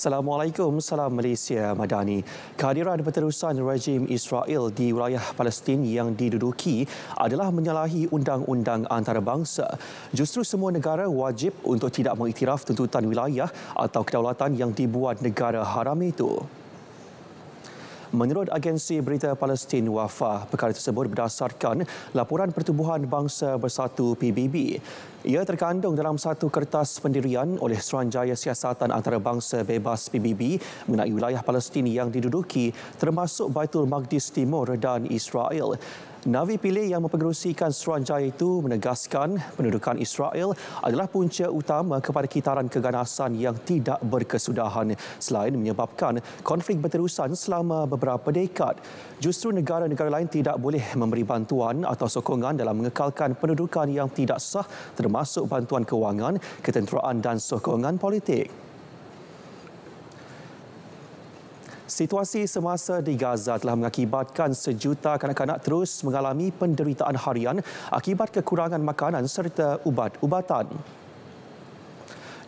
Assalamualaikum, salam Malaysia Madani. Kehadiran penerusan rejim Israel di wilayah Palestin yang diduduki adalah menyalahi undang-undang antarabangsa. Justru semua negara wajib untuk tidak mengiktiraf tuntutan wilayah atau kedaulatan yang dibuat negara haram itu. Menurut agensi berita Palestin Wafa, perkara tersebut berdasarkan laporan Pertubuhan Bangsa Bersatu PBB. Ia terkandung dalam satu kertas pendirian oleh Suruhanjaya Siasatan Antarabangsa Bebas PBB mengenai wilayah Palestin yang diduduki termasuk Baitul Maqdis Timur dan Israel. Navi pilih yang mempengerusikan Suruhanjaya itu menegaskan pendudukan Israel adalah punca utama kepada kitaran keganasan yang tidak berkesudahan selain menyebabkan konflik berterusan selama beberapa dekad. Justru negara-negara lain tidak boleh memberi bantuan atau sokongan dalam mengekalkan pendudukan yang tidak sah termasuk bantuan kewangan, ketenteraan dan sokongan politik. Situasi semasa di Gaza telah mengakibatkan sejuta kanak-kanak terus mengalami penderitaan harian akibat kekurangan makanan serta ubat-ubatan.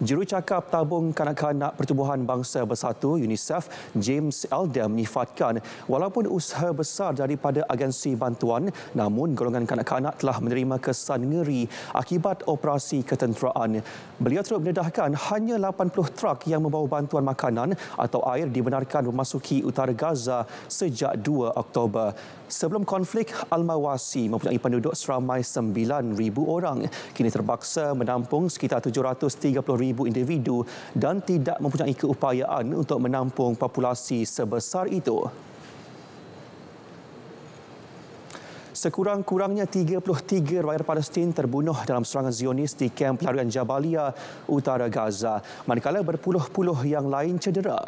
Jurucakap Tabung Kanak-Kanak Pertubuhan Bangsa Bersatu UNICEF James Elder menyifatkan walaupun usaha besar daripada agensi bantuan namun golongan kanak-kanak telah menerima kesan ngeri akibat operasi ketenteraan. Beliau turut mendedahkan hanya 80 trak yang membawa bantuan makanan atau air dibenarkan memasuki utara Gaza sejak 2 Oktober. Sebelum konflik, Al-Mawasi mempunyai penduduk seramai 9,000 orang. Kini terpaksa menampung sekitar 730,000 ribu individu dan tidak mempunyai keupayaan untuk menampung populasi sebesar itu. Sekurang-kurangnya 33 rakyat Palestin terbunuh dalam serangan Zionis di kamp pelarian Jabalia, utara Gaza, manakala berpuluh-puluh yang lain cedera.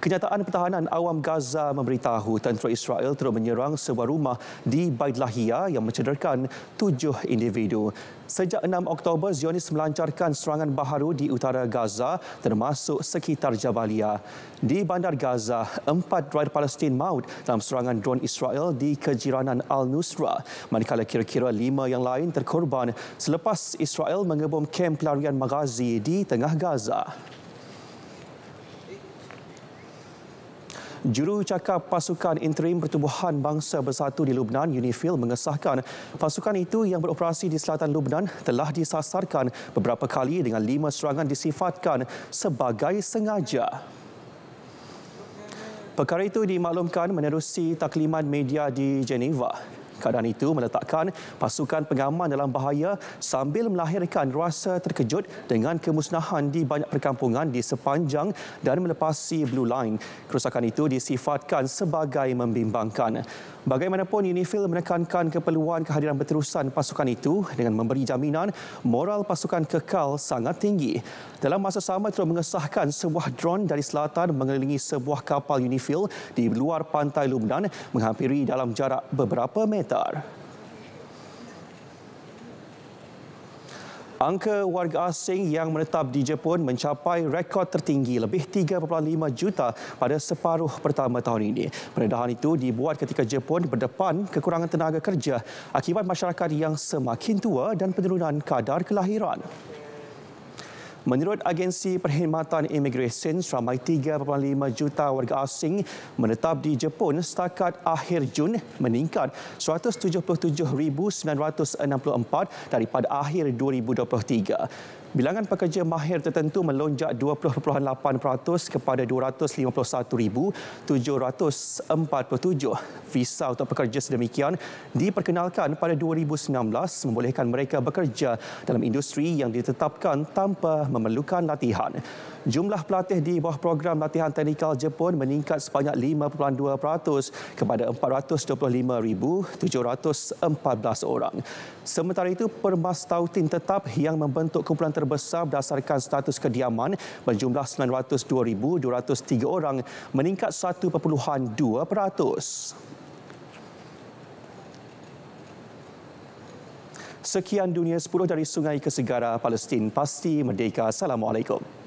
Kenyataan pertahanan awam Gaza memberitahu tentera Israel terus menyerang sebuah rumah di Bait Lahia yang mencederakan tujuh individu. Sejak 6 Oktober, Zionis melancarkan serangan baharu di utara Gaza termasuk sekitar Jabalia. Di bandar Gaza, empat rider Palestin maut dalam serangan drone Israel di kejiranan Al-Nusra. Manakala kira-kira lima yang lain terkorban selepas Israel mengebom kem pelarian Maghazi di tengah Gaza. Jurucakap Pasukan Interim Pertubuhan Bangsa Bersatu di Lubnan, UNIFIL, mengesahkan pasukan itu yang beroperasi di selatan Lubnan telah disasarkan beberapa kali dengan lima serangan disifatkan sebagai sengaja. Perkara itu dimaklumkan menerusi takliman media di Geneva keadaan itu meletakkan pasukan pengaman dalam bahaya sambil melahirkan rasa terkejut dengan kemusnahan di banyak perkampungan di sepanjang dan melepasi Blue Line. Kerusakan itu disifatkan sebagai membimbangkan. Bagaimanapun, UNIFIL menekankan keperluan kehadiran berterusan pasukan itu dengan memberi jaminan moral pasukan kekal sangat tinggi. Dalam masa sama, telah mengesahkan sebuah drone dari selatan mengelilingi sebuah kapal UNIFIL di luar pantai Lumdan menghampiri dalam jarak beberapa meter sebentar. Angka warga asing yang menetap di Jepun mencapai rekod tertinggi lebih 3.5 juta pada separuh pertama tahun ini. Peredahan itu dibuat ketika Jepun berdepan kekurangan tenaga kerja akibat masyarakat yang semakin tua dan penurunan kadar kelahiran. Menurut Agensi Perkhidmatan Imigresen, seramai 3.5 juta warga asing menetap di Jepun setakat akhir Jun meningkat 177,964 daripada akhir 2023. Bilangan pekerja mahir tertentu melonjak 20.8% kepada 251,747. Visa untuk pekerja sedemikian diperkenalkan pada 2019 membolehkan mereka bekerja dalam industri yang ditetapkan tanpa memerlukan latihan. Jumlah pelatih di bawah program latihan teknikal Jepun meningkat sebanyak 5.2% kepada 425,714 orang. Sementara itu, permastautin tetap yang membentuk kumpulan terbesar berdasarkan status kediaman berjumlah 902,203 orang meningkat 1.2%. Sekian dunia 10 dari Sungai Kesegara Palestin pasti merdeka. Assalamualaikum.